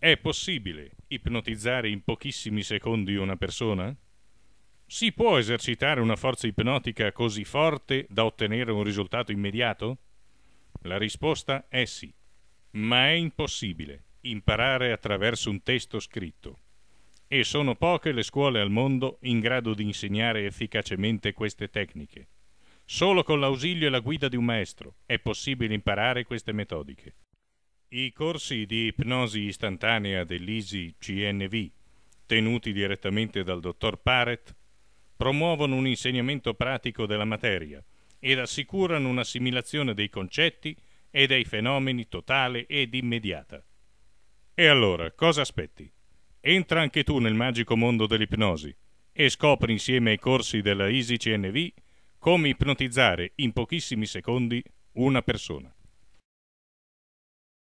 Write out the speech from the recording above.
È possibile ipnotizzare in pochissimi secondi una persona? Si può esercitare una forza ipnotica così forte da ottenere un risultato immediato? La risposta è sì, ma è impossibile imparare attraverso un testo scritto. E sono poche le scuole al mondo in grado di insegnare efficacemente queste tecniche. Solo con l'ausilio e la guida di un maestro è possibile imparare queste metodiche. I corsi di ipnosi istantanea dell'ISI CNV, tenuti direttamente dal dottor Paret, promuovono un insegnamento pratico della materia ed assicurano un'assimilazione dei concetti e dei fenomeni totale ed immediata. E allora, cosa aspetti? Entra anche tu nel magico mondo dell'ipnosi e scopri insieme ai corsi della ISI CNV come ipnotizzare in pochissimi secondi una persona.